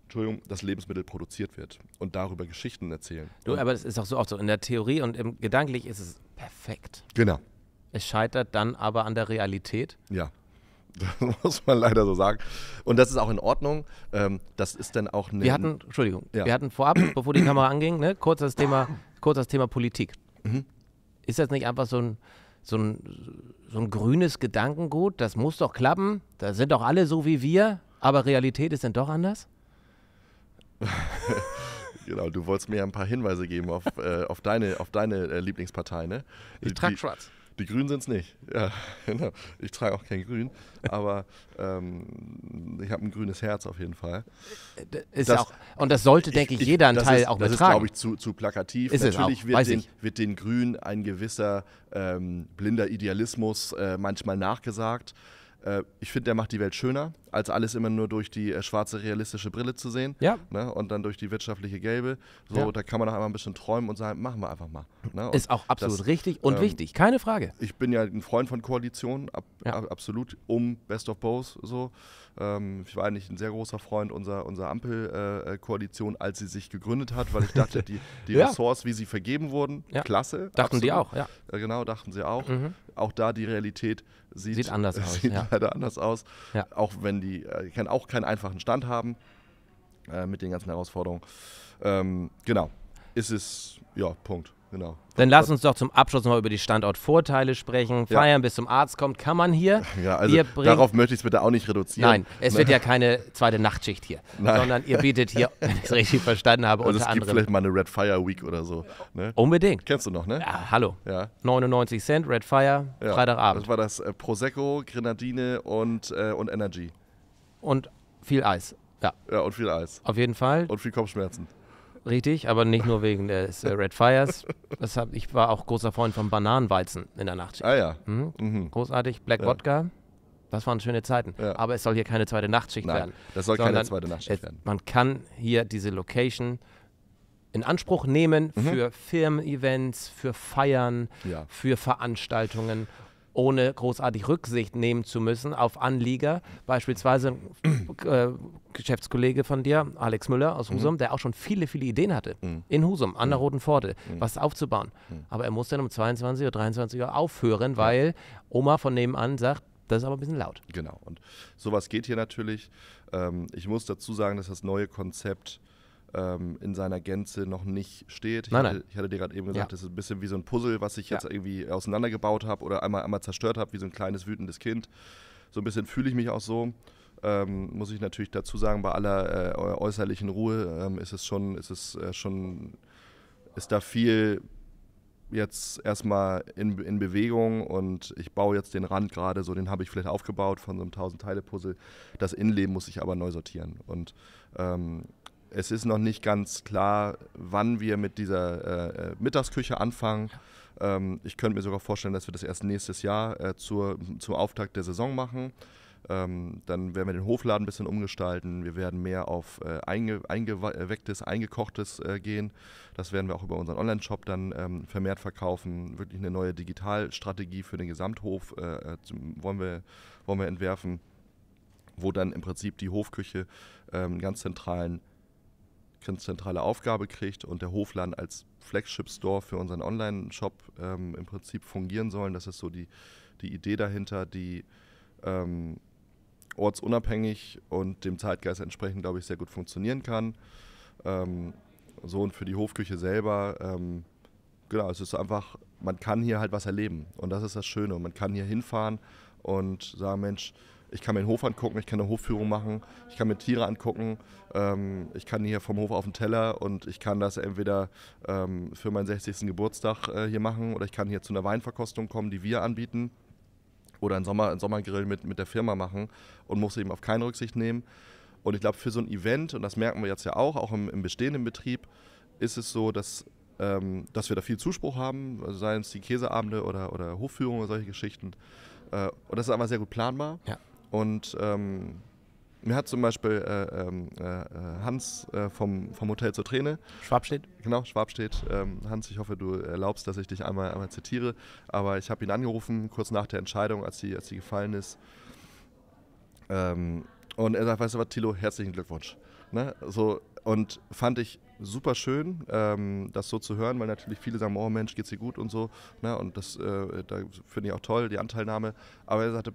Speaker 2: Entschuldigung, das Lebensmittel produziert wird und darüber Geschichten erzählen. Du, aber das ist auch so
Speaker 1: oft so. In der Theorie und im gedanklich ist es perfekt.
Speaker 2: Genau. Es
Speaker 1: scheitert dann aber an der
Speaker 2: Realität. Ja. Das muss man leider so sagen. Und das ist auch in Ordnung. Ähm, das ist dann auch eine. Wir hatten, Entschuldigung, ja. wir
Speaker 1: hatten vorab, bevor die Kamera anging, ne, kurz das Thema, kurz das Thema Politik. Mhm. Ist das nicht einfach so ein so ein, so ein grünes Gedankengut, das muss doch klappen, da sind doch alle so wie wir, aber Realität ist dann doch anders?
Speaker 2: genau, du wolltest mir ja ein paar Hinweise geben auf, äh, auf deine, auf deine äh, Lieblingspartei, ne? Ich trage schwarz. Die Grünen sind es nicht. Ja, genau. Ich trage auch kein Grün, aber ähm, ich habe ein grünes Herz auf jeden Fall. Äh, ist das, auch,
Speaker 1: und das sollte, denke ich, ich, jeder einen Teil ist, auch das betragen. Das ist, glaube ich, zu, zu plakativ. Ist Natürlich es auch, wird, den,
Speaker 2: wird den Grünen ein gewisser ähm, blinder Idealismus äh, manchmal nachgesagt. Äh, ich finde, der macht die Welt schöner, als alles immer nur durch die äh, schwarze realistische Brille zu sehen. Ja. Ne? Und dann durch die wirtschaftliche gelbe. So, ja. da kann man auch einmal ein bisschen träumen und sagen, machen wir einfach mal. Ne? Ist auch absolut das, richtig und ähm, wichtig, keine Frage. Ich bin ja ein Freund von Koalitionen, ab, ja. ab, absolut, um Best of Both so. Ähm, ich war eigentlich ein sehr großer Freund unserer, unserer Ampelkoalition, äh, äh, als sie sich gegründet hat, weil ich dachte, die, die ja. Ressorts, wie sie vergeben wurden, ja. klasse. Dachten absolut. die auch, ja. Äh, genau, dachten sie auch. Mhm. Auch da die Realität sieht, sieht anders aus. Sieht ja. leider anders aus. Auch wenn die äh, kann auch keinen einfachen Stand haben äh, mit den ganzen Herausforderungen. Ähm, genau. Ist es, ja, Punkt. Genau.
Speaker 1: Dann lass uns doch zum Abschluss nochmal über die Standortvorteile sprechen. Ja. Feiern bis zum Arzt kommt, kann man hier. Ja, also darauf möchte ich es bitte auch nicht reduzieren. Nein, es wird ne? ja keine zweite Nachtschicht hier, Nein. sondern ihr bietet hier, wenn ich es richtig verstanden habe, also unter es gibt vielleicht mal
Speaker 2: eine Red Fire Week oder so. Ne? Unbedingt. Kennst du noch, ne? Ja, hallo. Ja.
Speaker 1: 99 Cent, Red Fire, ja. Freitagabend.
Speaker 2: Das war das äh, Prosecco, Grenadine und, äh, und Energy. Und viel Eis. Ja. ja, und viel Eis. Auf jeden Fall. Und
Speaker 1: viel Kopfschmerzen richtig, aber nicht nur wegen des äh, Red Fires. Deshalb, ich war auch großer Freund von Bananenweizen in der Nachtschicht. Ah ja. Mhm. Mhm. Großartig, Black ja. Wodka. Das waren schöne Zeiten. Ja. Aber es soll hier keine zweite Nachtschicht Nein, werden. Das soll keine zweite Nachtschicht werden. Man kann hier diese Location in Anspruch nehmen mhm. für Firmen-Events, für Feiern, ja. für Veranstaltungen ohne großartig Rücksicht nehmen zu müssen auf Anlieger. Beispielsweise ein äh, Geschäftskollege von dir, Alex Müller aus Husum, mhm. der auch schon viele, viele Ideen hatte mhm. in Husum, an der mhm. Roten Pforte, mhm. was aufzubauen. Mhm. Aber er muss dann um
Speaker 2: 22 oder 23 Uhr aufhören, weil Oma von nebenan sagt, das ist aber ein bisschen laut. Genau. Und sowas geht hier natürlich. Ähm, ich muss dazu sagen, dass das neue Konzept ähm, in seiner Gänze noch nicht steht. Ich, nein, hatte, nein. ich hatte dir gerade eben gesagt, ja. das ist ein bisschen wie so ein Puzzle, was ich ja. jetzt irgendwie auseinandergebaut habe oder einmal, einmal zerstört habe, wie so ein kleines wütendes Kind. So ein bisschen fühle ich mich auch so. Ähm, muss ich natürlich dazu sagen, bei aller äh, äußerlichen Ruhe ähm, ist es schon, ist es äh, schon, ist da viel jetzt erstmal in, in Bewegung und ich baue jetzt den Rand gerade so, den habe ich vielleicht aufgebaut von so einem 1000-Teile-Puzzle. Das Innenleben muss ich aber neu sortieren und ähm, es ist noch nicht ganz klar, wann wir mit dieser äh, äh Mittagsküche anfangen. Ähm, ich könnte mir sogar vorstellen, dass wir das erst nächstes Jahr äh, zur, zum Auftakt der Saison machen. Ähm, dann werden wir den Hofladen ein bisschen umgestalten. Wir werden mehr auf äh, einge, eingewecktes, eingekochtes äh, gehen. Das werden wir auch über unseren Online-Shop dann ähm, vermehrt verkaufen. Wirklich eine neue Digitalstrategie für den Gesamthof äh, äh zum, wollen, wir, wollen wir entwerfen, wo dann im Prinzip die Hofküche ähm, einen ganz zentralen ganz zentrale Aufgabe kriegt und der Hofladen als Flagship-Store für unseren Online-Shop ähm, im Prinzip fungieren sollen. Das ist so die, die Idee dahinter, die ähm, ortsunabhängig und dem Zeitgeist entsprechend, glaube ich, sehr gut funktionieren kann. Ähm, so und für die Hofküche selber, ähm, genau, es ist einfach, man kann hier halt was erleben und das ist das Schöne. Und man kann hier hinfahren und sagen, Mensch, ich kann mir den Hof angucken, ich kann eine Hofführung machen, ich kann mir Tiere angucken, ähm, ich kann hier vom Hof auf den Teller und ich kann das entweder ähm, für meinen 60. Geburtstag äh, hier machen oder ich kann hier zu einer Weinverkostung kommen, die wir anbieten oder einen, Sommer, einen Sommergrill mit, mit der Firma machen und muss eben auf keine Rücksicht nehmen. Und ich glaube, für so ein Event, und das merken wir jetzt ja auch, auch im, im bestehenden Betrieb, ist es so, dass ähm, dass wir da viel Zuspruch haben, also seien es die Käseabende oder, oder Hofführungen oder solche Geschichten. Äh, und das ist aber sehr gut planbar. Ja. Und ähm, mir hat zum Beispiel äh, ähm, äh, äh, Hans äh, vom, vom Hotel zur Träne. Schwabstedt? Genau, Schwabstedt. Ähm, Hans, ich hoffe, du erlaubst, dass ich dich einmal, einmal zitiere. Aber ich habe ihn angerufen, kurz nach der Entscheidung, als sie als gefallen ist. Ähm, und er sagt, weißt du was, Thilo, herzlichen Glückwunsch. Ne? So, und fand ich super schön, ähm, das so zu hören, weil natürlich viele sagen, oh Mensch, geht's dir gut und so. Ne? Und das äh, da finde ich auch toll, die Anteilnahme. Aber er sagte,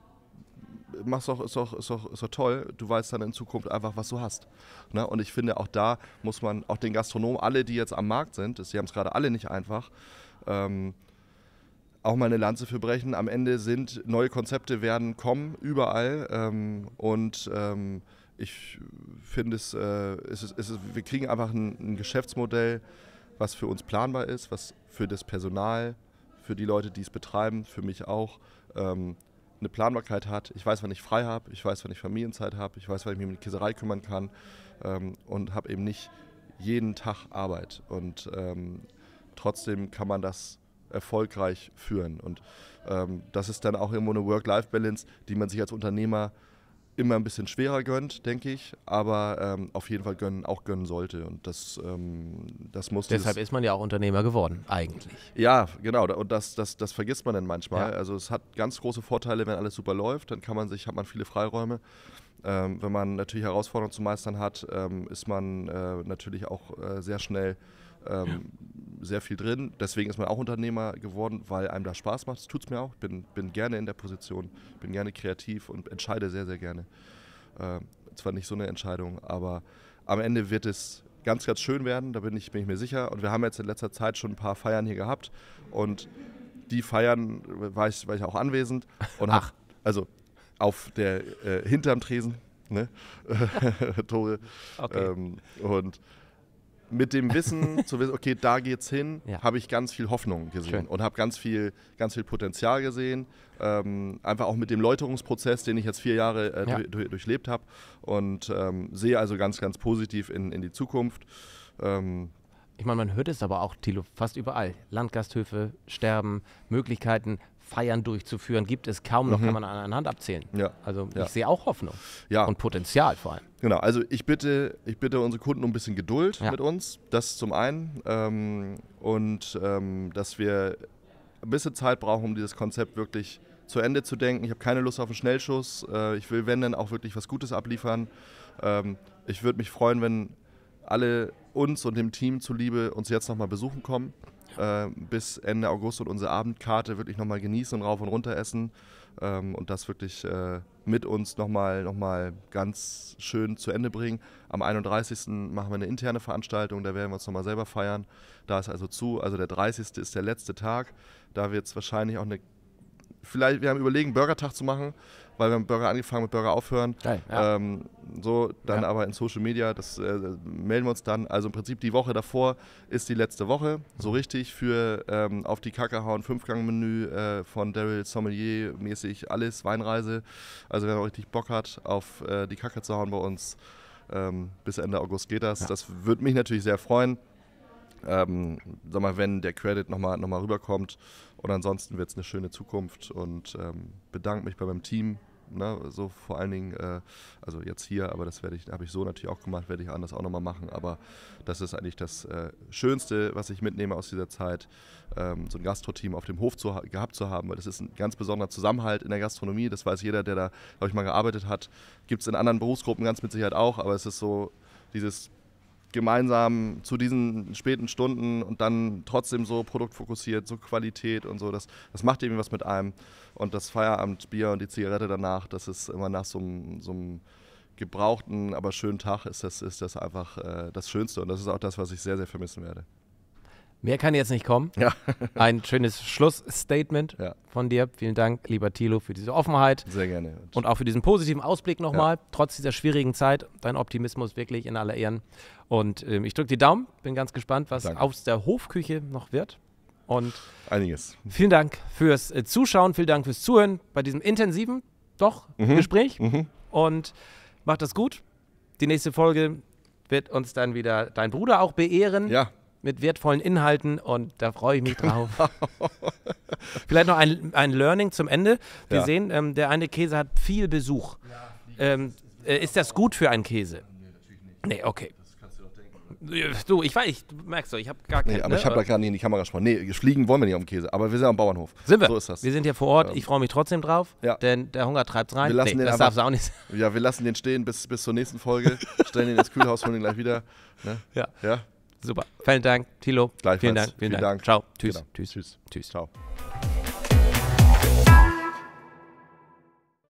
Speaker 2: machst doch, ist doch, ist doch, ist doch toll. Du weißt dann in Zukunft einfach, was du hast. Ne? Und ich finde, auch da muss man, auch den Gastronomen, alle, die jetzt am Markt sind, sie haben es gerade alle nicht einfach, ähm, auch mal eine Lanze für brechen. Am Ende sind neue Konzepte werden kommen, überall. Ähm, und ähm, ich finde es, äh, es, ist, es ist, wir kriegen einfach ein, ein Geschäftsmodell, was für uns planbar ist, was für das Personal, für die Leute, die es betreiben, für mich auch, ähm, eine Planbarkeit hat. Ich weiß, wann ich frei habe, ich weiß, wann ich Familienzeit habe, ich weiß, wann ich mich um die Käserei kümmern kann ähm, und habe eben nicht jeden Tag Arbeit. Und ähm, trotzdem kann man das erfolgreich führen. Und ähm, das ist dann auch irgendwo eine Work-Life-Balance, die man sich als Unternehmer äh, immer ein bisschen schwerer gönnt, denke ich, aber ähm, auf jeden Fall gönnen, auch gönnen sollte. Und das, ähm, das muss Deshalb ist
Speaker 1: man ja auch Unternehmer geworden, eigentlich.
Speaker 2: Ja, genau. Und das, das, das vergisst man dann manchmal. Ja. Also es hat ganz große Vorteile, wenn alles super läuft, dann kann man sich, hat man viele Freiräume. Ähm, wenn man natürlich Herausforderungen zu meistern hat, ähm, ist man äh, natürlich auch äh, sehr schnell ähm, ja. Sehr viel drin. Deswegen ist man auch Unternehmer geworden, weil einem das Spaß macht. Das tut es mir auch. Bin, bin gerne in der Position, bin gerne kreativ und entscheide sehr, sehr gerne. Ähm, zwar nicht so eine Entscheidung, aber am Ende wird es ganz, ganz schön werden, da bin ich, bin ich mir sicher. Und wir haben jetzt in letzter Zeit schon ein paar Feiern hier gehabt und die Feiern war ich, war ich auch anwesend. Und Ach. Hab, also auf der, äh, hinterm Tresen, ne? Tore. Okay. Ähm, und mit dem Wissen, zu wissen, okay, da geht's hin, ja. habe ich ganz viel Hoffnung gesehen Schön. und habe ganz viel, ganz viel Potenzial gesehen. Ähm, einfach auch mit dem Läuterungsprozess, den ich jetzt vier Jahre äh, ja. durch, durchlebt habe und ähm, sehe also ganz, ganz positiv in, in die Zukunft. Ähm, ich meine, man hört es aber auch, Thilo, fast überall. Landgasthöfe, Sterben,
Speaker 1: Möglichkeiten, Feiern durchzuführen, gibt es kaum noch, mhm. kann man an einer Hand abzählen. Ja. Also ja. ich sehe auch Hoffnung ja. und Potenzial
Speaker 2: vor allem. Genau, also ich bitte, ich bitte unsere Kunden um ein bisschen Geduld ja. mit uns, das zum einen, ähm, und ähm, dass wir ein bisschen Zeit brauchen, um dieses Konzept wirklich zu Ende zu denken. Ich habe keine Lust auf einen Schnellschuss, äh, ich will, wenn dann, auch wirklich was Gutes abliefern. Ähm, ich würde mich freuen, wenn alle uns und dem Team zuliebe uns jetzt nochmal besuchen kommen. Äh, bis Ende August und unsere Abendkarte wirklich nochmal genießen und rauf und runter essen. Ähm, und das wirklich äh, mit uns nochmal noch mal ganz schön zu Ende bringen. Am 31. machen wir eine interne Veranstaltung, da werden wir uns nochmal selber feiern. Da ist also zu, also der 30. ist der letzte Tag. Da wird es wahrscheinlich auch eine vielleicht, wir haben überlegen, Burger-Tag zu machen, weil wir haben Burger angefangen, mit Burger aufhören. Geil, ja. ähm, so, dann ja. aber in Social Media, das äh, melden wir uns dann. Also im Prinzip die Woche davor ist die letzte Woche, so mhm. richtig für ähm, auf die Kacke hauen, Fünfgang-Menü äh, von Daryl Sommelier mäßig, alles, Weinreise. Also wer richtig Bock hat, auf äh, die Kacke zu hauen bei uns, ähm, bis Ende August geht das. Ja. Das würde mich natürlich sehr freuen. Ähm, sag mal, wenn der Credit nochmal noch mal rüberkommt, und ansonsten wird es eine schöne Zukunft und ähm, bedanke mich bei meinem Team. Ne, so vor allen Dingen, äh, also jetzt hier, aber das werde ich, habe ich so natürlich auch gemacht, werde ich anders auch nochmal machen. Aber das ist eigentlich das äh, Schönste, was ich mitnehme aus dieser Zeit, ähm, so ein Gastro-Team auf dem Hof zu, gehabt zu haben, weil das ist ein ganz besonderer Zusammenhalt in der Gastronomie. Das weiß jeder, der da, glaube ich, mal gearbeitet hat. Gibt es in anderen Berufsgruppen ganz mit Sicherheit auch, aber es ist so dieses gemeinsam zu diesen späten Stunden und dann trotzdem so produktfokussiert, so Qualität und so, das, das macht irgendwie was mit einem. Und das Feierabendbier und die Zigarette danach, das ist immer nach so einem gebrauchten, aber schönen Tag, ist das, ist das einfach äh, das Schönste. Und das ist auch das, was ich sehr, sehr vermissen werde.
Speaker 1: Mehr kann jetzt nicht kommen. Ja. Ein schönes Schlussstatement ja. von dir. Vielen Dank, lieber Thilo, für diese Offenheit. Sehr gerne. Und, auch für diesen positiven Ausblick nochmal, ja. trotz dieser schwierigen Zeit. Dein Optimismus wirklich in aller Ehren. Und ähm, ich drücke die Daumen, bin ganz gespannt, was Danke. aus der Hofküche noch wird. Und einiges. Vielen Dank fürs äh, Zuschauen, vielen Dank fürs Zuhören bei diesem intensiven, doch, mhm. Gespräch. Mhm. Und macht das gut. Die nächste Folge wird uns dann wieder dein Bruder auch beehren. Ja mit wertvollen Inhalten und da freue ich mich genau. drauf. Vielleicht noch ein, ein Learning zum Ende. Wir ja. sehen, ähm, der eine Käse hat viel Besuch. Ähm, äh, ist das gut für einen Käse? Nee, natürlich nicht. Nee, okay. Das kannst Du, doch denken. Du, ich weiß, ich, du merkst doch, ich habe gar keine. Nee, aber ne? ich habe da
Speaker 2: gar nicht in die Kamera gesprochen. Nee, fliegen wollen wir nicht auf Käse, aber wir sind am Bauernhof. Sind wir? So ist das. Wir sind hier vor Ort, ich freue mich trotzdem drauf, ja. denn der Hunger treibt
Speaker 1: rein. Wir lassen nee, den das darf auch nicht
Speaker 2: Ja, wir lassen den stehen bis, bis zur nächsten Folge, stellen den ins Kühlhaus, holen ihn gleich wieder. Ne? Ja.
Speaker 1: ja. Super. Vielen Dank, Thilo. Vielen Dank. Vielen, vielen Dank. Dank. Ciao. Tschüss. Genau. Tschüss. Tschüss. Tschüss. Ciao.